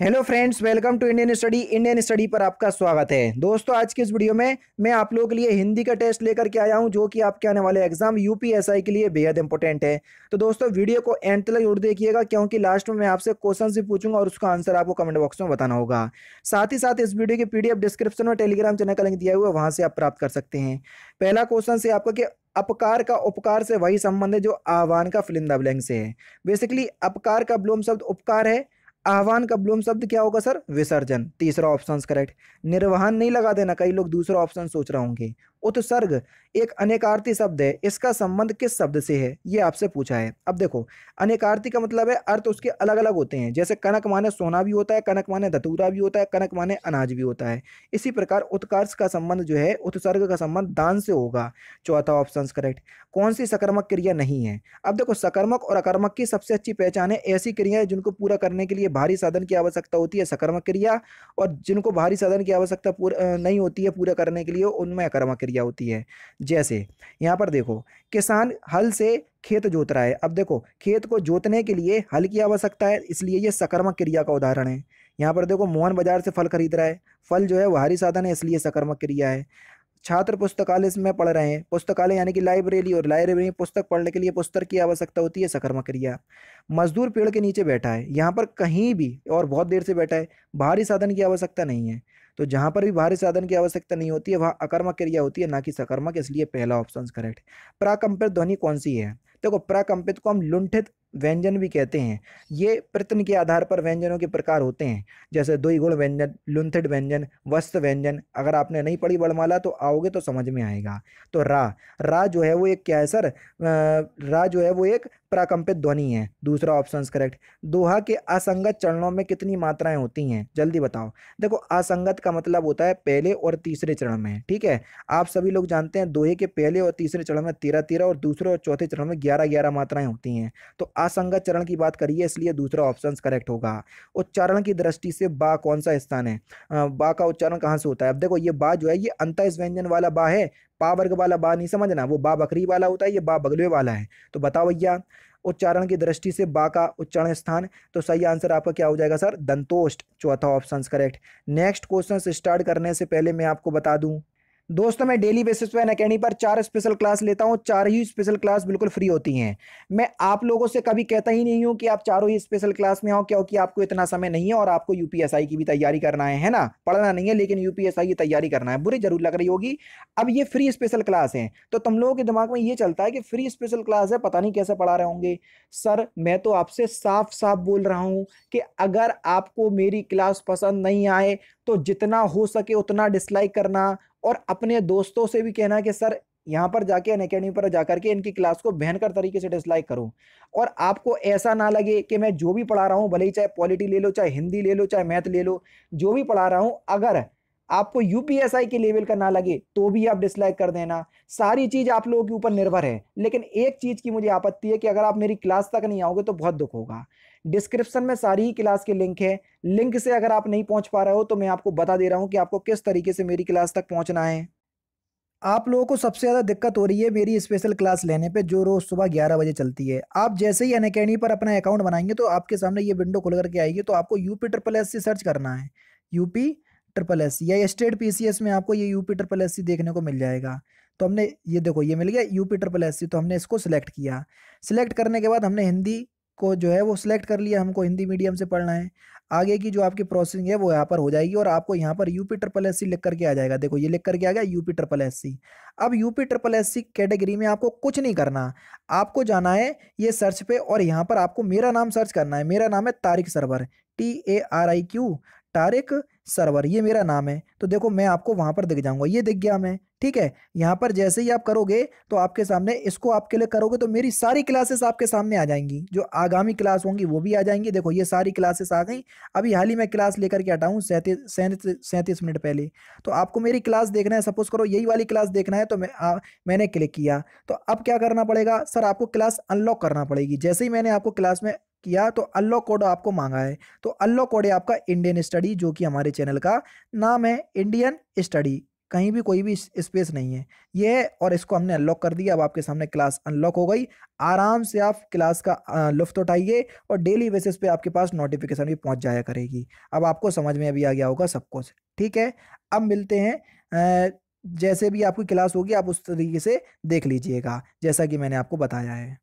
hello friends welcome to Indian study Indian study पर आपका स्वागत है दोस्तों आज की इस वीडियो में मैं आप लोगों के लिए हिंदी का टेस्ट लेकर के आया हूं जो कि आपके आने वाले एग्जाम यूपीएसआई के लिए बेहद इंपॉर्टेंट है तो दोस्तों वीडियो को एंड तक जरूर देखिएगा क्योंकि लास्ट में मैं आपसे क्वेश्चन भी पूछूंगा और उसका आंसर आपको कमेंट बॉक्स में बताना होगा साथ ही साथ इस वीडियो के पीडीएफ डिस्क्रिप्शन में टेलीग्राम चैनल का लिंक दिया हुआ है वहाँ से आप प्राप्त कर सकते हैं पहला क्वेश्चन से आपका कि अपकार का उपकार से वही संबंध है जो आह्वान का फिलिंदा ब्लैंक से है बेसिकली अपकार का ब्लोम शब्द उपकार है आह्वान का ब्लूम शब्द क्या होगा सर विसर्जन तीसरा ऑप्शन करेक्ट निर्वहन नहीं लगा देना कई लोग दूसरा ऑप्शन सोच रहे होंगे उत्सर्ग एक अनेकार्थी शब्द है इसका संबंध किस शब्द से है ये आपसे पूछा है अब देखो अनेकार्थी का मतलब है अर्थ उसके अलग अलग होते हैं जैसे कनक माने सोना भी होता है कनक माने धतूरा भी होता है कनक माने अनाज भी होता है इसी प्रकार उत्कर्ष का संबंध जो है उत्सर्ग का संबंध दान से होगा चौथा ऑप्शन करेक्ट कौन सी सकर्मक क्रिया नहीं है अब देखो सकर्मक और अकर्मक की सबसे अच्छी पहचान है ऐसी क्रियाएं जिनको पूरा करने के लिए भारी साधन की आवश्यकता होती है सकर्मक क्रिया और जिनको भारी साधन की आवश्यकता नहीं होती है पूरा करने के लिए उनमें अकर्मक क्रिया प्रक्रिया होती है जैसे यहाँ पर देखो किसान हल से खेत जोत रहा है अब देखो खेत को जोतने के लिए हल की आवश्यकता है इसलिए ये सकर्मक क्रिया का उदाहरण है यहाँ पर देखो मोहन बाजार से फल खरीद रहा है फल जो है वह हरी साधन है इसलिए सकर्मक क्रिया है छात्र पुस्तकालय में पढ़ रहे हैं पुस्तकालय यानी कि लाइब्रेरी और लाइब्रेरी में पुस्तक पढ़ने के लिए पुस्तक की आवश्यकता होती है सकर्मा क्रिया मजदूर पेड़ के नीचे बैठा है यहाँ पर कहीं भी और बहुत देर से बैठा है भारी साधन की आवश्यकता नहीं है तो जहाँ पर भी भारी साधन की आवश्यकता नहीं होती है वहाँ अकर्मक क्रिया होती है ना कि सकर्मक इसलिए पहला ऑप्शन करेक्ट प्राकंपित ध्वनि कौन सी है देखो प्राकंपित को हम लुंठित व्यंजन भी कहते हैं ये प्रतन के आधार पर व्यंजनों के प्रकार होते हैं जैसे गुण व्यंजन लुंथिड व्यंजन वस्त्र व्यंजन अगर आपने नहीं पढ़ी बड़माला तो आओगे तो समझ में आएगा तो रा रा जो है वो एक क्या है सर रा जो है वो एक प्राकंपित ध्वनि है दूसरा ऑप्शन करेक्ट दोहा के असंगत चरणों में कितनी मात्राएं होती हैं जल्दी बताओ देखो असंगत का मतलब होता है पहले और तीसरे चरण में ठीक है आप सभी लोग जानते हैं दोहे के पहले और तीसरे चरण में तेरह तेरह और दूसरे और चौथे चरण में ग्यारह ग्यारह मात्राएं होती हैं तो असंगत चरण की बात करिए इसलिए दूसरा ऑप्शन करेक्ट होगा उच्चारण की दृष्टि से बा कौन सा स्थान है बा का उच्चारण कहाँ से होता है अब देखो ये बा जो है ये अंत व्यंजन वाला बा है पा वर्ग वाला बा नहीं समझना वो बा बकरी वाला होता है ये बा बगलवे वाला है तो बताओ भैया उच्चारण की दृष्टि से बा का उच्चारण स्थान तो सही आंसर आपका क्या हो जाएगा सर दंतोष्ट चौथा option correct next question start करने से पहले मैं आपको बता दूं दोस्तों मैं डेली बेसिस पे अकेडमी पर चार स्पेशल क्लास लेता हूँ चार ही स्पेशल क्लास बिल्कुल फ्री होती हैं मैं आप लोगों से कभी कहता ही नहीं हूँ कि आप चारों ही स्पेशल क्लास में आओ क्योंकि आपको इतना समय नहीं है और आपको यूपीएसआई की भी तैयारी करना है है ना पढ़ना नहीं है लेकिन यूपीएसआई की तैयारी करना है बुरी जरूर लग रही होगी अब ये फ्री स्पेशल क्लास है तो तुम लोगों के दिमाग में ये चलता है कि फ्री स्पेशल क्लास है पता नहीं कैसे पढ़ा रहे होंगे सर मैं तो आपसे साफ साफ बोल रहा हूँ कि अगर आपको मेरी क्लास पसंद नहीं आए तो जितना हो सके उतना डिसलाइक करना और अपने दोस्तों से भी कहना कि सर यहाँ पर जाके अन अकेडमी पर जा के इनकी क्लास को भयंकर तरीके से डिसलाइक करूँ और आपको ऐसा ना लगे कि मैं जो भी पढ़ा रहा हूँ भले ही चाहे पॉलिटी ले लो चाहे हिंदी ले लो चाहे मैथ ले लो जो भी पढ़ा रहा हूँ अगर आपको यूपीएसआई के लेवल का ना लगे तो भी आप डिसलाइक कर देना सारी चीज आप लोगों के ऊपर निर्भर है लेकिन एक चीज की मुझे आपत्ति है कि अगर आप मेरी क्लास तक नहीं आओगे तो बहुत दुख होगा डिस्क्रिप्शन में सारी ही क्लास के लिंक है लिंक से अगर आप नहीं पहुंच पा रहे हो तो मैं आपको बता दे रहा हूं कि आपको किस तरीके से मेरी क्लास तक पहुंचना है आप लोगों को सबसे ज़्यादा दिक्कत हो रही है मेरी स्पेशल क्लास लेने पे जो रोज़ सुबह 11 बजे चलती है आप जैसे ही अनकेडमी पर अपना अकाउंट बनाएंगे तो आपके सामने ये विंडो खुल करके आएगी तो आपको यूपी ट्रिपल एस से सर्च करना है यूपी ट्रिपल एस सी या स्टेट पीसीएस में आपको ये यूपी ट्रिपल एस सी देखने को मिल जाएगा तो हमने ये देखो ये मिल गया यूपी ट्रिपल एस सी तो हमने इसको सिलेक्ट किया सिलेक्ट करने के बाद हमने हिंदी को जो है वो सिलेक्ट कर लिया हमको हिंदी मीडियम से पढ़ना है आगे की जो आपकी प्रोसेसिंग है वो यहाँ पर हो जाएगी और आपको यहाँ पर यूपी ट्रिपल एस सी लिख करके आ जाएगा देखो ये लिख करके आ गया यूपी ट्रिपल एस सी अब UP triple S C category में आपको कुछ नहीं करना आपको जाना है ये सर्च पे और यहाँ पर आपको मेरा नाम सर्च करना है मेरा नाम है Tariq Sarwar T A R I Q Tariq Sarwar ये मेरा नाम है तो देखो मैं आपको वहाँ पर दिख जाऊँगा ये दिख गया मैं ठीक है यहाँ पर जैसे ही आप करोगे तो आपके सामने इसको आपके लिए करोगे तो मेरी सारी क्लासेस आपके सामने आ जाएंगी जो आगामी क्लास होंगी वो भी आ जाएंगी देखो ये सारी क्लासेस आ गई अभी हाल ही में क्लास लेकर के हटा हूँ सैंतीस सैंतीस मिनट पहले तो आपको मेरी क्लास देखना है सपोज करो यही वाली क्लास देखना है तो मैं आ, मैंने क्लिक किया तो अब क्या करना पड़ेगा सर आपको क्लास अनलॉक करना पड़ेगी जैसे ही मैंने आपको क्लास में किया तो अल्लो कोड आपको मांगा है तो अल्लो कोड है आपका इंडियन स्टडी जो कि हमारे चैनल का नाम है इंडियन स्टडी कहीं भी कोई भी स्पेस नहीं है ये है और इसको हमने अनलॉक कर दिया अब आपके सामने क्लास अनलॉक हो गई आराम से आप क्लास का लुफ्त उठाइए और डेली बेसिस पे आपके पास नोटिफिकेशन भी पहुंच जाया करेगी अब आपको समझ में अभी आ गया होगा सब कुछ ठीक है अब मिलते हैं जैसे भी आपकी क्लास होगी आप उस तरीके से देख लीजिएगा जैसा कि मैंने आपको बताया है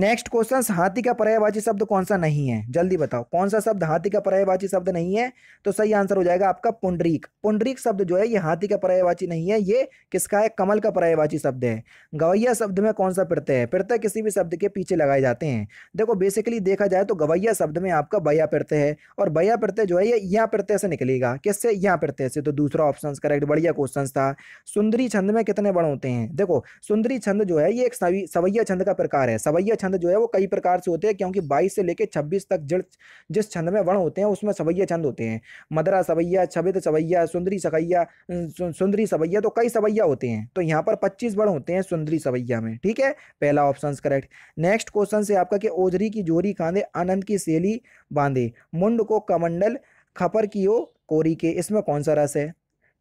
नेक्स्ट क्वेश्चन हाथी का पर्यायवाची शब्द कौन सा नहीं है जल्दी बताओ कौन सा शब्द हाथी का पर्यायवाची शब्द नहीं है तो सही आंसर हो जाएगा आपका पुंडरीक पुंडरीक शब्द जो है ये हाथी का पर्यायवाची नहीं है ये किसका है कमल का पर्यायवाची शब्द है गवैया शब्द में कौन सा प्रत्यय है प्रत्यय किसी भी शब्द के पीछे लगाए जाते हैं देखो बेसिकली देखा जाए तो गवैया शब्द में आपका बया प्रत्यय है और बया प्रत्यय जो है ये यहाँ प्रत्यय से निकलेगा किससे यहाँ प्रत्यय से तो दूसरा ऑप्शन करेक्ट बढ़िया क्वेश्चन था सुंदरी छंद में कितने बड़ होते हैं देखो सुंदरी छंद जो है ये एक सवैया छंद का प्रकार है सवैया छंद जो है वो कई प्रकार से होते हैं क्योंकि बाईस से लेकर छब्बीस तक जड़ जिस छंद में वर्ण होते हैं उसमें सवैया छंद होते हैं मदरा सवैया छबित सवैया सुंदरी सखैया सुंदरी सवैया तो कई सवैया होते हैं तो यहाँ पर पच्चीस वर्ण होते हैं सुंदरी सवैया में ठीक है पहला ऑप्शन करेक्ट नेक्स्ट क्वेश्चन से आपका कि ओझरी की जोरी कांधे आनंद की सेली बांधे मुंड को कमंडल खपर की ओ कोरी के इसमें कौन सा रस है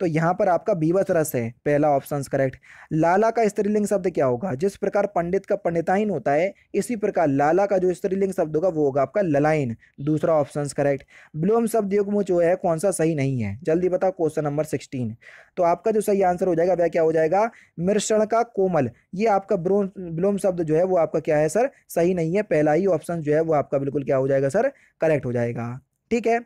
तो यहाँ पर आपका बीवस रस है पहला ऑप्शन करेक्ट लाला का स्त्रीलिंग शब्द क्या होगा जिस प्रकार पंडित का पंडिताइन होता है इसी प्रकार लाला का जो स्त्रीलिंग शब्द होगा वो होगा आपका ललाइन दूसरा ऑप्शन करेक्ट ब्लोम शब्द युग जो है कौन सा सही नहीं है जल्दी बताओ क्वेश्चन नंबर सिक्सटीन तो आपका जो सही आंसर हो जाएगा वह क्या हो जाएगा मिश्रण का कोमल ये आपका ब्लोम शब्द जो है वो आपका क्या है सर सही नहीं है पहला ही ऑप्शन जो है वो आपका बिल्कुल क्या हो जाएगा सर करेक्ट हो जाएगा ठीक है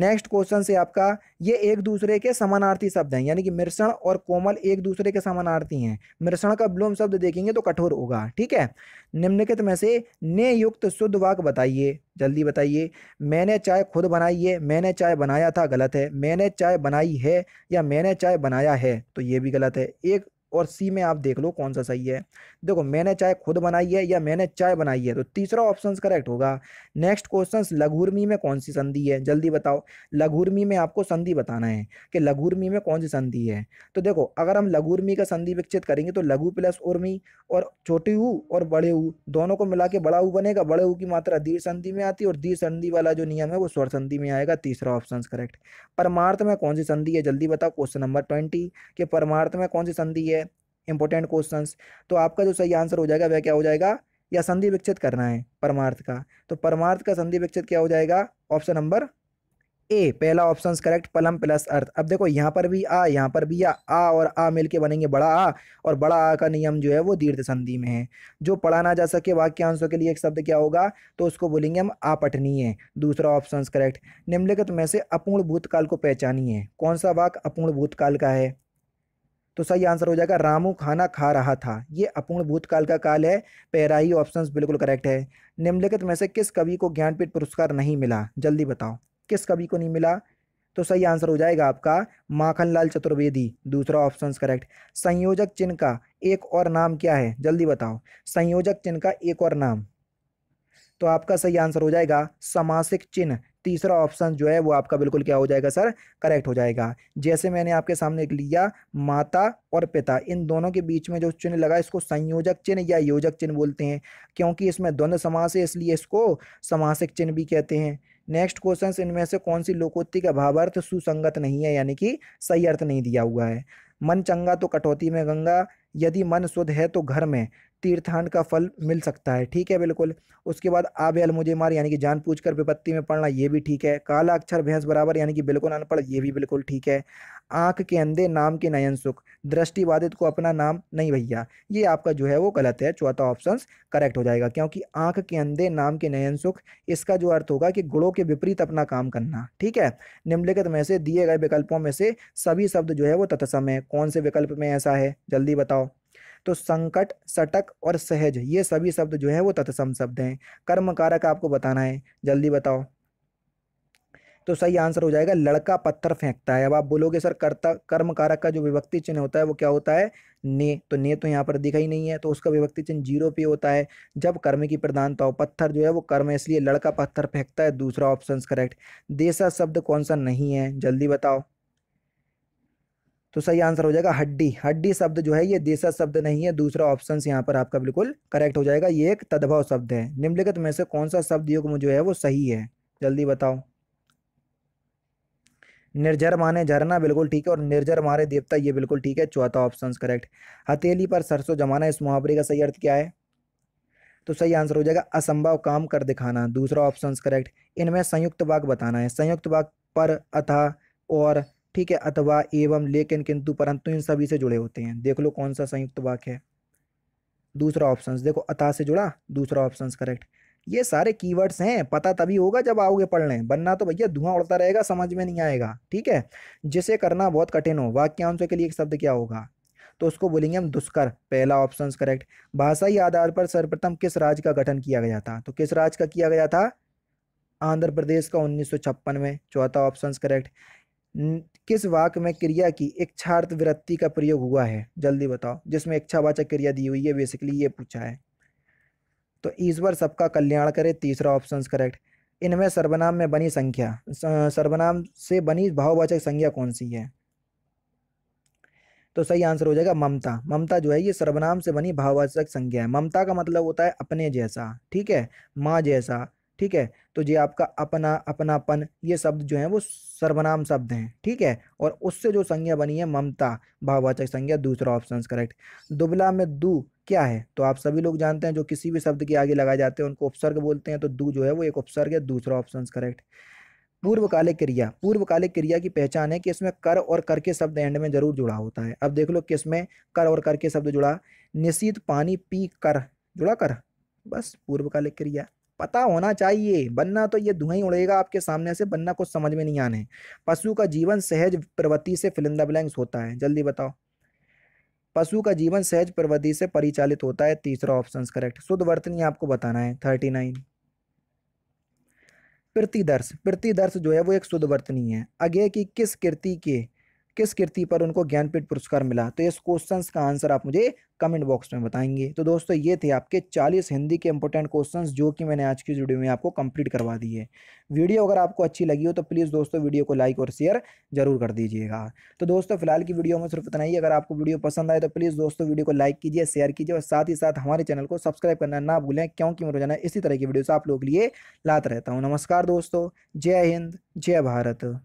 नेक्स्ट क्वेश्चन से आपका ये एक दूसरे के समानार्थी शब्द हैं यानी कि मिश्रण और कोमल एक दूसरे के समानार्थी हैं मिश्रण का ब्लूम शब्द देखेंगे तो कठोर होगा ठीक है निम्नलिखित में से ने युक्त शुद्ध वाक बताइए जल्दी बताइए मैंने चाय खुद बनाई है मैंने चाय बनाया था गलत है मैंने चाय बनाई है या मैंने चाय बनाया है तो ये भी गलत है एक और सी में आप देख लो कौन सा सही है देखो मैंने चाय खुद बनाई है या मैंने चाय बनाई है तो तीसरा ऑप्शन करेक्ट होगा नेक्स्ट क्वेश्चन लघुर्मी में कौन सी संधि है जल्दी बताओ लघुर्मी में आपको संधि बताना है कि लघुर्मी में कौन सी संधि है तो देखो अगर हम लघुर्मी का संधि विकसित करेंगे तो लघु प्लस उर्मी और छोटी ऊ और बड़े ऊ दोनों को मिला के बड़ा ऊ बनेगा बड़े ऊ की मात्रा दीर्घ संधि में आती है और दीर्घ संधि वाला जो नियम है वो स्वर संधि में आएगा तीसरा ऑप्शन करेक्ट परमार्थ में कौन सी संधि है जल्दी बताओ क्वेश्चन नंबर ट्वेंटी कि परमार्थ में कौन सी संधि है इंपॉर्टेंट क्वेश्चन तो आपका जो सही आंसर हो जाएगा वह क्या हो जाएगा या संधि विकसित करना है परमार्थ का तो परमार्थ का संधि विकसित क्या हो जाएगा ऑप्शन नंबर ए पहला ऑप्शन करेक्ट पलम प्लस अर्थ अब देखो यहाँ पर भी आ यहाँ पर भी आ आ और आ मिलके बनेंगे बड़ा आ और बड़ा आ का नियम जो है वो दीर्घ संधि में है जो पढ़ा ना जा सके वाक्यांशों के लिए एक शब्द क्या होगा तो उसको बोलेंगे हम आपटनीय दूसरा ऑप्शन करेक्ट निम्नलिखित में से अपूर्ण भूतकाल को पहचानिए कौन सा वाक अपूर्ण भूतकाल का है तो सही आंसर हो जाएगा रामू खाना खा रहा था ये अपूर्ण भूतकाल का काल है पैराई ऑप्शन बिल्कुल करेक्ट है निम्नलिखित में से किस कवि को ज्ञानपीठ पुरस्कार नहीं मिला जल्दी बताओ किस कवि को नहीं मिला तो सही आंसर हो जाएगा आपका माखनलाल चतुर्वेदी दूसरा ऑप्शन करेक्ट संयोजक चिन्ह का एक और नाम क्या है जल्दी बताओ संयोजक चिन्ह का एक और नाम तो आपका सही आंसर हो जाएगा समासिक चिन्ह तीसरा ऑप्शन जो है वो आपका बिल्कुल क्या हो जाएगा सर करेक्ट हो जाएगा जैसे मैंने आपके सामने लिया माता और पिता इन दोनों के बीच में जो चिन्ह लगा इसको संयोजक चिन्ह या योजक चिन्ह बोलते हैं क्योंकि इसमें द्वंद्व समास है इसलिए इसको समासिक चिन्ह भी कहते हैं नेक्स्ट क्वेश्चन इनमें से कौन सी लोकोत्ति का भावार्थ सुसंगत नहीं है यानी कि सही अर्थ नहीं दिया हुआ है मन चंगा तो कटौती में गंगा यदि मन शुद्ध है तो घर में तीर्थान का फल मिल सकता है ठीक है बिल्कुल उसके बाद आब अलमुझे मार यानी कि जान पूछ कर विपत्ति में पढ़ना ये भी ठीक है काला अक्षर भैंस बराबर यानी कि बिल्कुल अनपढ़ ये भी बिल्कुल ठीक है आँख के अंधे नाम के नयन सुख दृष्टिबाधित को अपना नाम नहीं भैया ये आपका जो है वो गलत है चौथा ऑप्शन करेक्ट हो जाएगा क्योंकि आँख के अंधे नाम के नयन सुख इसका जो अर्थ होगा कि गुणों के विपरीत अपना काम करना ठीक है निम्नलिखित में से दिए गए विकल्पों में से सभी शब्द जो है वो तत्सम है कौन से विकल्प में ऐसा है जल्दी बताओ तो संकट सटक और सहज ये सभी शब्द जो है वो तत्सम शब्द हैं कर्म कारक आपको बताना है जल्दी बताओ तो सही आंसर हो जाएगा लड़का पत्थर फेंकता है अब आप बोलोगे सर कर्ता कर्म कारक का जो विभक्ति चिन्ह होता है वो क्या होता है ने तो ने तो यहाँ पर दिखा ही नहीं है तो उसका विभक्ति चिन्ह जीरो पे होता है जब कर्म की प्रधानता हो पत्थर जो है वो कर्म है इसलिए लड़का पत्थर फेंकता है दूसरा ऑप्शन करेक्ट देशा शब्द कौन सा नहीं है जल्दी बताओ तो सही आंसर हो जाएगा हड्डी हड्डी शब्द जो है ये देशा शब्द नहीं है दूसरा ऑप्शन यहाँ पर आपका बिल्कुल करेक्ट हो जाएगा ये एक तद्भव शब्द है निम्नलिखित में से कौन सा शब्द युग्म जो है वो सही है जल्दी बताओ निर्जर माने झरना बिल्कुल ठीक है और निर्जर मारे देवता ये बिल्कुल ठीक है चौथा ऑप्शन करेक्ट हथेली पर सरसों जमाना इस मुहावरे का सही अर्थ क्या है तो सही आंसर हो जाएगा असंभव काम कर दिखाना दूसरा ऑप्शन करेक्ट इनमें संयुक्त वाक बताना है संयुक्त वाक पर अथा और ठीक है अथवा एवं लेकिन किंतु परंतु इन सभी से जुड़े होते हैं देख लो कौन सा संयुक्त वाक्य है दूसरा ऑप्शन देखो अता से जुड़ा दूसरा ऑप्शन करेक्ट ये सारे कीवर्ड्स हैं पता तभी होगा जब आओगे पढ़ने बनना तो भैया धुआं उड़ता रहेगा समझ में नहीं आएगा ठीक है जिसे करना बहुत कठिन हो वाक्यांश के लिए एक शब्द क्या होगा तो उसको बोलेंगे हम दुष्कर पहला ऑप्शन करेक्ट भाषाई आधार पर सर्वप्रथम किस राज्य का गठन किया गया था तो किस राज्य का किया गया था आंध्र प्रदेश का उन्नीस में चौथा ऑप्शन करेक्ट किस वाक में क्रिया की इच्छार्थ वृत्ति का प्रयोग हुआ है जल्दी बताओ जिसमें इच्छावाचक क्रिया दी हुई है बेसिकली ये पूछा है तो ईश्वर सबका कल्याण करे तीसरा ऑप्शन करेक्ट इनमें सर्वनाम में बनी संख्या सर्वनाम से बनी भाववाचक संज्ञा कौन सी है तो सही आंसर हो जाएगा ममता ममता जो है ये सर्वनाम से बनी भाववाचक संज्ञा है ममता का मतलब होता है अपने जैसा ठीक है माँ जैसा ठीक है तो ये आपका अपना अपनापन ये शब्द जो है वो सर्वनाम शब्द हैं ठीक है और उससे जो संज्ञा बनी है ममता भाववाचक संज्ञा दूसरा ऑप्शन करेक्ट दुबला में दू क्या है तो आप सभी लोग जानते हैं जो किसी भी शब्द के आगे लगाए जाते हैं उनको उपसर्ग बोलते हैं तो दू जो है वो एक उपसर्ग है दूसरा ऑप्शन करेक्ट पूर्वकालिक क्रिया पूर्वकालिक क्रिया की पहचान है कि इसमें कर और कर के शब्द एंड में जरूर जुड़ा होता है अब देख लो किस में कर और कर के शब्द जुड़ा निशित पानी पी कर जुड़ा कर बस पूर्वकालिक क्रिया पता होना चाहिए बनना तो ये धुआं उड़ेगा आपके सामने से बनना कुछ समझ में नहीं आने पशु का जीवन सहज प्रवृत्ति से फिलिंदा ब्लैंक्स होता है जल्दी बताओ पशु का जीवन सहज प्रवृत्ति से परिचालित होता है तीसरा ऑप्शन करेक्ट शुद्ध वर्तनी आपको बताना है थर्टी नाइन प्रतिदर्श प्रतिदर्श जो है वो एक शुद्ध वर्तनी है अगे की किस कृति के किस कृति पर उनको ज्ञानपीठ पुरस्कार मिला तो इस क्वेश्चन का आंसर आप मुझे कमेंट बॉक्स में बताएंगे तो दोस्तों ये थे आपके 40 हिंदी के इंपॉर्टेंट क्वेश्चंस जो कि मैंने आज की वीडियो में आपको कंप्लीट करवा दी है वीडियो अगर आपको अच्छी लगी हो तो प्लीज़ दोस्तों वीडियो को लाइक और शेयर जरूर कर दीजिएगा तो दोस्तों फिलहाल की वीडियो में सिर्फ इतना ही अगर आपको वीडियो पसंद आए तो प्लीज़ दोस्तों वीडियो को लाइक कीजिए शेयर कीजिए और साथ ही साथ हमारे चैनल को सब्सक्राइब करना ना भूलें क्योंकि मैं रोजाना इसी तरह की वीडियो आप लोग के लिए लाता रहता हूँ नमस्कार दोस्तों जय हिंद जय भारत